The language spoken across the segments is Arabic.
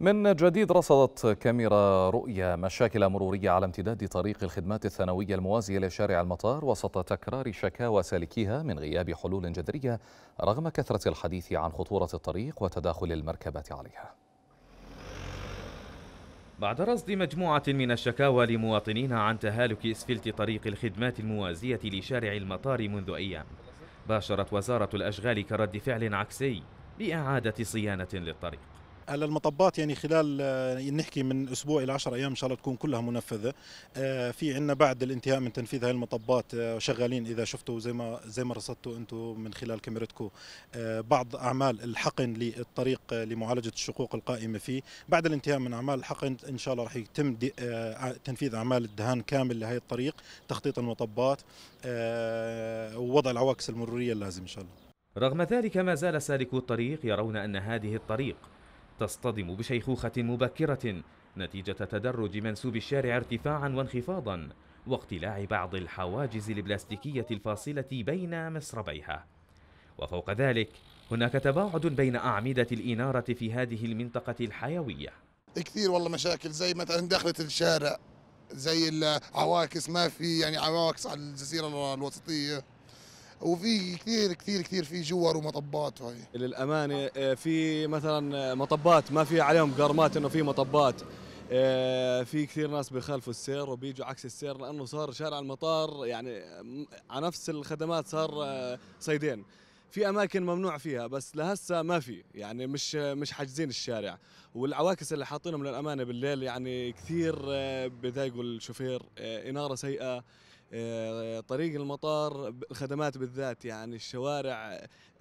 من جديد رصدت كاميرا رؤية مشاكل مرورية على امتداد طريق الخدمات الثانوية الموازية لشارع المطار وسط تكرار شكاوى سالكيها من غياب حلول جذرية رغم كثرة الحديث عن خطورة الطريق وتداخل المركبات عليها بعد رصد مجموعة من الشكاوى لمواطنين عن تهالك اسفلت طريق الخدمات الموازية لشارع المطار منذ أيام باشرت وزارة الأشغال كرد فعل عكسي بإعادة صيانة للطريق هلا المطبات يعني خلال آه، نحكي من اسبوع الى 10 ايام ان شاء الله تكون كلها منفذه آه، في عندنا بعد الانتهاء من تنفيذ هاي المطبات آه، شغالين اذا شفتوا زي ما زي ما رصدتوا انتم من خلال كاميرتكم بعض اعمال الحقن للطريق لمعالجه الشقوق القائمه فيه بعد الانتهاء من اعمال الحقن ان شاء الله راح يتم تنفيذ اعمال الدهان كامل لهي الطريق تخطيط المطبات ووضع العواكس المروريه اللازم ان شاء الله رغم ذلك ما زال سالكو الطريق يرون ان هذه الطريق تصطدم بشيخوخة مبكرة نتيجة تدرج منسوب الشارع ارتفاعا وانخفاضا واقتلاع بعض الحواجز البلاستيكية الفاصلة بين مصربيها وفوق ذلك هناك تباعد بين أعمدة الإنارة في هذه المنطقة الحيوية كثير والله مشاكل زي مثلا دخلة الشارع زي العواكس ما في يعني عواكس على الجزيرة الوسطية وفي كثير كثير كثير في جوار ومطبات وهي للامانه آه، في مثلا آه، مطبات ما في عليهم قرمات انه في مطبات آه، في كثير ناس بيخالفوا السير وبيجوا عكس السير لانه صار شارع المطار يعني على نفس الخدمات صار صيدين في اماكن ممنوع فيها بس لهسه ما في يعني مش مش حاجزين الشارع والعواكس اللي حاطينهم للامانه بالليل يعني كثير بضايقوا الشوفير اناره سيئه آه، طريق المطار الخدمات بالذات يعني الشوارع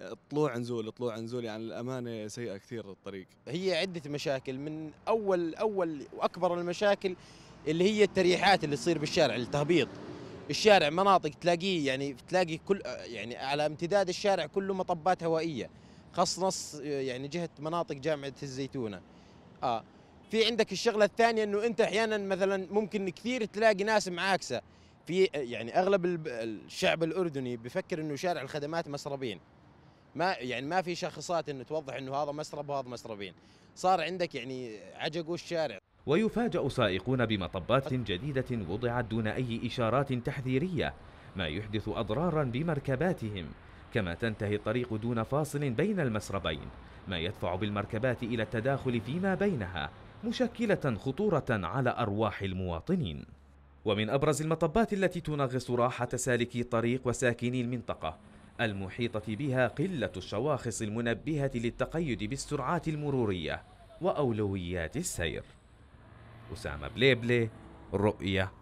آه، طلوع نزول طلوع نزول يعني الامانه سيئه كثير الطريق هي عده مشاكل من اول اول واكبر المشاكل اللي هي التريحات اللي تصير بالشارع التهبيط الشارع مناطق تلاقيه يعني تلاقي كل آه، يعني على امتداد الشارع كله مطبات هوائيه خاص نص يعني جهه مناطق جامعه الزيتونه اه في عندك الشغله الثانيه انه انت احيانا مثلا ممكن كثير تلاقي ناس معاكسه في يعني اغلب الشعب الاردني بفكر انه شارع الخدمات مسربين ما يعني ما في شخصات انه توضح انه هذا مسرب وهذا مسربين صار عندك يعني عجقوا الشارع ويفاجأ سائقون بمطبات جديدة وضعت دون أي إشارات تحذيرية ما يحدث أضرارا بمركباتهم كما تنتهي الطريق دون فاصل بين المسربين ما يدفع بالمركبات إلى التداخل فيما بينها مشكلة خطورة على أرواح المواطنين ومن أبرز المطبات التي تنغص راحة سالكي الطريق وساكني المنطقة المحيطة بها قلة الشواخص المنبهة للتقيد بالسرعات المرورية وأولويات السير أسامة بليبلي رؤية